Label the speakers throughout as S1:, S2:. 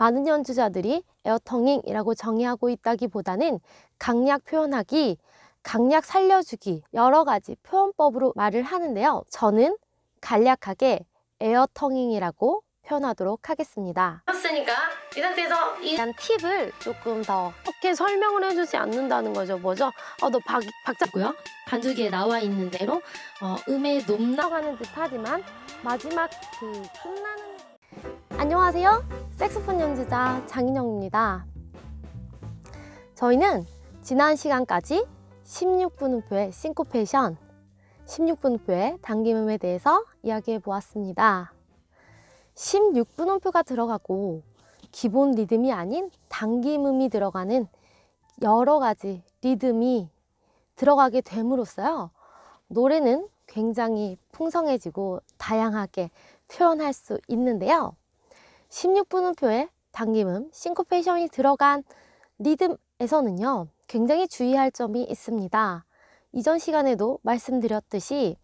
S1: 많은 연주자들이 에어텅잉이라고 정의하고 있다기보다는 강약 표현하기, 강약 살려주기 여러 가지 표현법으로 말을 하는데요. 저는 간략하게 에어텅잉이라고 표현하도록 하겠습니다. 했으니까 이 상태에서 이한 팁을 조금 더 어떻게 설명을 해주지 않는다는 거죠. 뭐죠? 어, 너 박, 박자고요. 반주기에 나와 있는 대로 어, 음의 높나가는 듯하지만 마지막 그 끝나는 안녕하세요. 색소폰 연주자 장인영입니다. 저희는 지난 시간까지 16분 음표의 싱코페이션, 16분 음표의 당김음에 대해서 이야기해 보았습니다. 16분 음표가 들어가고 기본 리듬이 아닌 당김음이 들어가는 여러 가지 리듬이 들어가게 됨으로써요. 노래는 굉장히 풍성해지고 다양하게 표현할 수 있는데요. 16분 음표에 당김음, 싱코페이션이 들어간 리듬에서는요. 굉장히 주의할 점이 있습니다. 이전 시간에도 말씀드렸듯이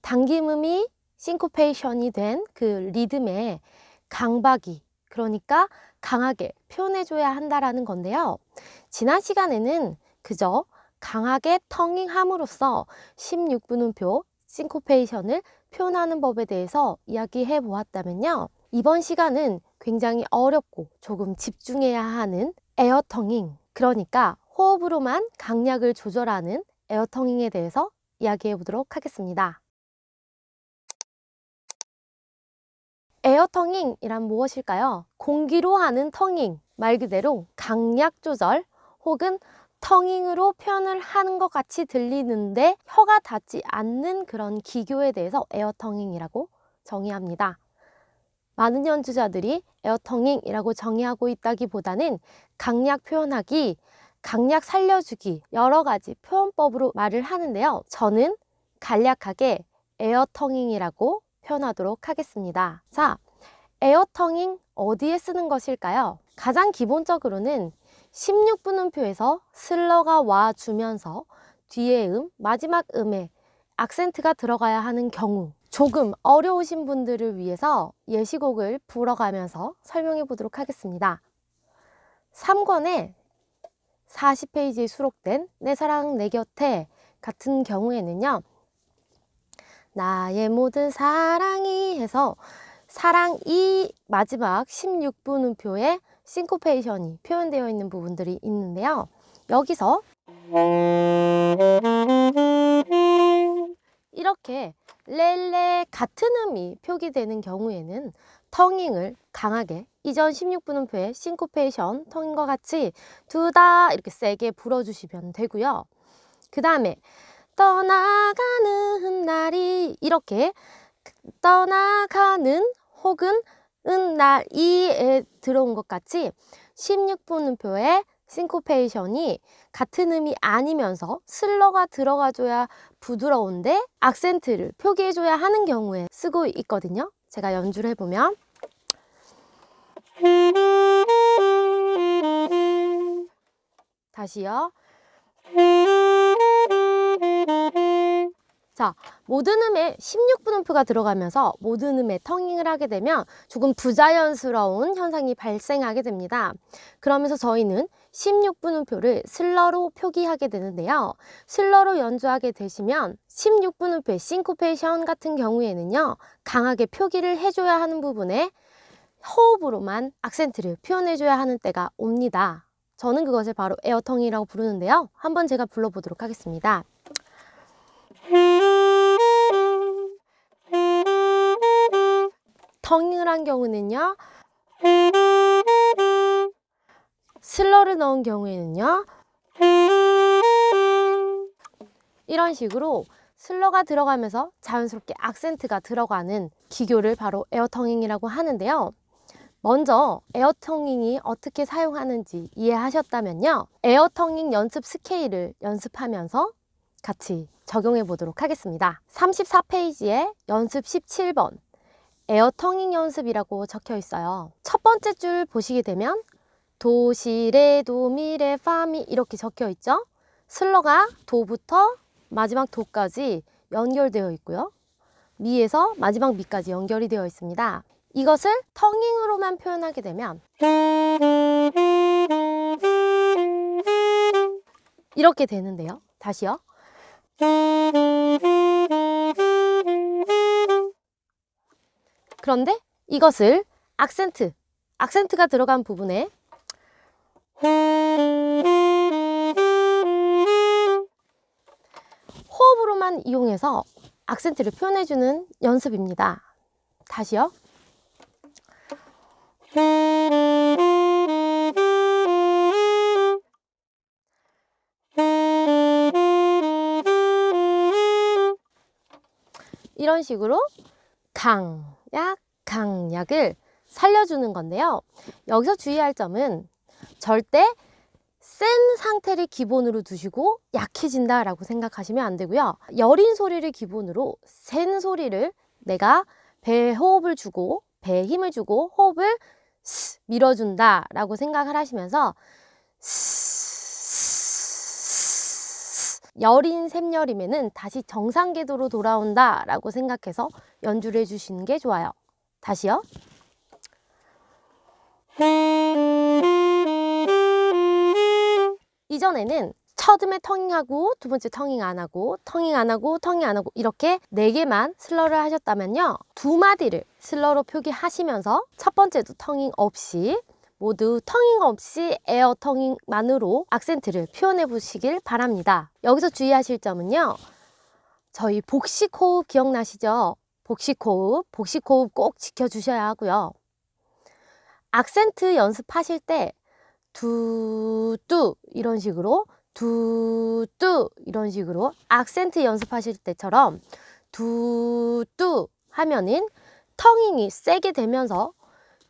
S1: 당김음이 싱코페이션이 된 그리듬에 강박이 그러니까 강하게 표현해줘야 한다라는 건데요. 지난 시간에는 그저 강하게 텅잉함으로써 16분음표 싱코페이션을 표현하는 법에 대해서 이야기해 보았다면요. 이번 시간은 굉장히 어렵고 조금 집중해야 하는 에어텅잉 그러니까 호흡으로만 강약을 조절하는 에어텅잉에 대해서 이야기해 보도록 하겠습니다. 에어텅잉이란 무엇일까요? 공기로 하는 텅잉, 말 그대로 강약 조절 혹은 텅잉으로 표현을 하는 것 같이 들리는데 혀가 닿지 않는 그런 기교에 대해서 에어텅잉이라고 정의합니다. 많은 연주자들이 에어텅잉이라고 정의하고 있다기보다는 강약 표현하기, 강약 살려주기 여러 가지 표현법으로 말을 하는데요. 저는 간략하게 에어텅잉이라고 표현하도록 하겠습니다. 자, 에어텅잉 어디에 쓰는 것일까요? 가장 기본적으로는 16분음표에서 슬러가 와 주면서 뒤에 음, 마지막 음에 악센트가 들어가야 하는 경우 조금 어려우신 분들을 위해서 예시곡을 불어가면서 설명해 보도록 하겠습니다. 3권에 40페이지에 수록된 내 사랑 내 곁에 같은 경우에는요. 나의 모든 사랑이 해서 사랑이 마지막 16분 음표에 싱코페이션이 표현되어 있는 부분들이 있는데요. 여기서 이렇게 렐레 같은 음이 표기되는 경우에는 텅잉을 강하게 이전 16분음표의 싱코페이션 텅잉과 같이 두다 이렇게 세게 불어주시면 되고요. 그 다음에 떠나가는 날이 이렇게 떠나가는 혹은 은날이에 들어온 것 같이 16분음표의 싱코페이션이 같은 음이 아니면서 슬러가 들어가줘야 부드러운데 악센트를 표기해줘야 하는 경우에 쓰고 있거든요. 제가 연주를 해보면 다시요. 자, 모든 음에 1 6분음표가 들어가면서 모든 음에 텅잉을 하게 되면 조금 부자연스러운 현상이 발생하게 됩니다. 그러면서 저희는 16분음표를 슬러로 표기하게 되는데요. 슬러로 연주하게 되시면 16분음표의 싱코페이션 같은 경우에는요. 강하게 표기를 해줘야 하는 부분에 호흡으로만 악센트를 표현해줘야 하는 때가 옵니다. 저는 그것을 바로 에어텅이라고 부르는데요. 한번 제가 불러보도록 하겠습니다. 덩이한 경우는요. 슬러를 넣은 경우에는요. 이런 식으로 슬러가 들어가면서 자연스럽게 악센트가 들어가는 기교를 바로 에어텅잉이라고 하는데요. 먼저 에어텅잉이 어떻게 사용하는지 이해하셨다면요. 에어텅잉 연습 스케일을 연습하면서 같이 적용해 보도록 하겠습니다. 34페이지에 연습 17번 에어 텅잉 연습이라고 적혀 있어요. 첫 번째 줄 보시게 되면 도시레 도미레 파미 이렇게 적혀 있죠. 슬러가 도부터 마지막 도까지 연결되어 있고요. 미에서 마지막 미까지 연결이 되어 있습니다. 이것을 텅잉으로만 표현하게 되면 이렇게 되는데요. 다시요. 그런데 이것을 악센트, 악센트가 들어간 부분에 호흡으로만 이용해서 악센트를 표현해주는 연습입니다. 다시요. 이런 식으로 강 약강약을 살려주는 건데요. 여기서 주의할 점은 절대 센 상태를 기본으로 두시고 약해진다라고 생각하시면 안 되고요. 여린 소리를 기본으로 센 소리를 내가 배에 호흡을 주고 배에 힘을 주고 호흡을 밀어준다라고 생각을 하시면서 여린 샘열임에는 다시 정상 궤도로 돌아온다 라고 생각해서 연주를 해주시는 게 좋아요. 다시요. 이전에는 첫음에 텅잉하고 두 번째 텅잉 안 하고 텅잉 안 하고 텅잉 안 하고 이렇게 네 개만 슬러를 하셨다면요 두 마디를 슬러로 표기하시면서 첫 번째도 텅잉 없이 모두 텅잉 없이 에어 텅잉만으로 악센트를 표현해 보시길 바랍니다. 여기서 주의하실 점은요. 저희 복식 호흡 기억나시죠? 복식 호흡, 복식 호흡 꼭 지켜주셔야 하고요. 악센트 연습하실 때 두뚜 이런 식으로 두뚜 이런 식으로 악센트 연습하실 때처럼 두뚜 하면은 텅잉이 세게 되면서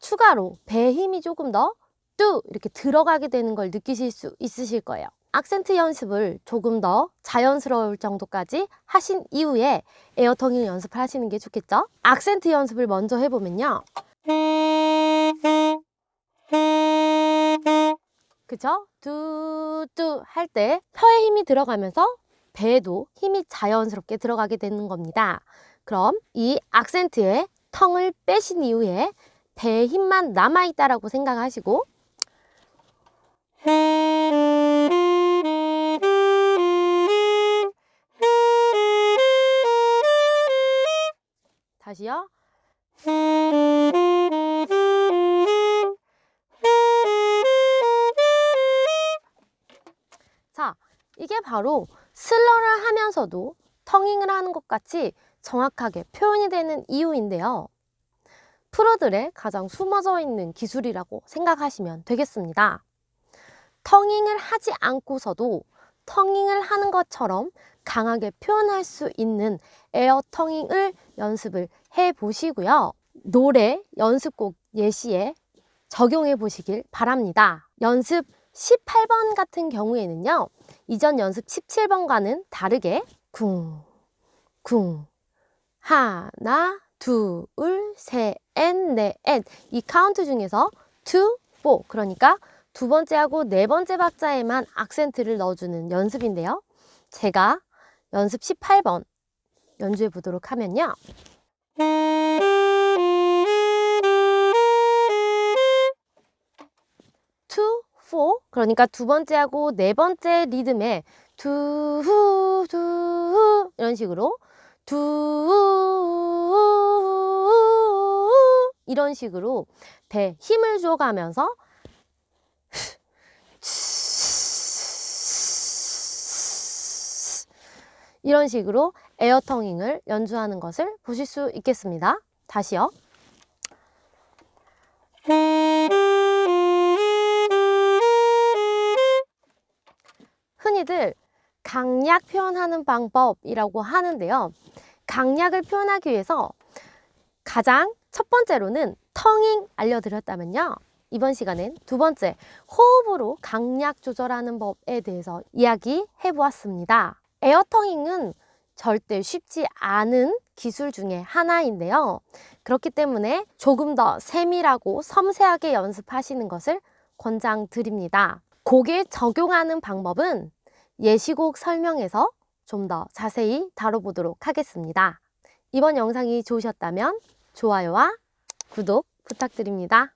S1: 추가로 배에 힘이 조금 더뚝 이렇게 들어가게 되는 걸 느끼실 수 있으실 거예요. 악센트 연습을 조금 더 자연스러울 정도까지 하신 이후에 에어텅이를 연습을 하시는 게 좋겠죠? 악센트 연습을 먼저 해보면요. 그쵸? 뚜뚜 할 때 혀에 힘이 들어가면서 배에도 힘이 자연스럽게 들어가게 되는 겁니다. 그럼 이 악센트에 텅을 빼신 이후에 배에 힘만 남아있다라고 생각하시고 다시요 자 이게 바로 슬러를 하면서도 텅잉을 하는 것 같이 정확하게 표현이 되는 이유인데요 프로들의 가장 숨어져 있는 기술이라고 생각하시면 되겠습니다. 텅잉을 하지 않고서도 텅잉을 하는 것처럼 강하게 표현할 수 있는 에어 텅잉을 연습을 해 보시고요. 노래 연습곡 예시에 적용해 보시길 바랍니다. 연습 18번 같은 경우에는요. 이전 연습 17번과는 다르게 쿵, 쿵, 하나, 둘, 셋, 앤, 넷, 이 카운트 중에서 t w 그러니까 두 번째하고 네 번째 박자에만 악센트를 넣어주는 연습인데요. 제가 연습 18번 연주해 보도록 하면요. t w 그러니까 두 번째하고 네 번째 리듬에 두후 두후 이런 식으로 두후 이런 식으로 배에 힘을 줘가면서 이런 식으로 에어텅잉을 연주하는 것을 보실 수 있겠습니다. 다시요. 흔히들 강약 표현하는 방법이라고 하는데요. 강약을 표현하기 위해서 가장 첫 번째로는 텅잉 알려드렸다면요. 이번 시간엔 두 번째 호흡으로 강약 조절하는 법에 대해서 이야기해 보았습니다. 에어텅잉은 절대 쉽지 않은 기술 중에 하나인데요. 그렇기 때문에 조금 더 세밀하고 섬세하게 연습하시는 것을 권장드립니다. 곡에 적용하는 방법은 예시곡 설명에서 좀 더 자세히 다뤄보도록 하겠습니다. 이번 영상이 좋으셨다면 좋아요와 구독 부탁드립니다.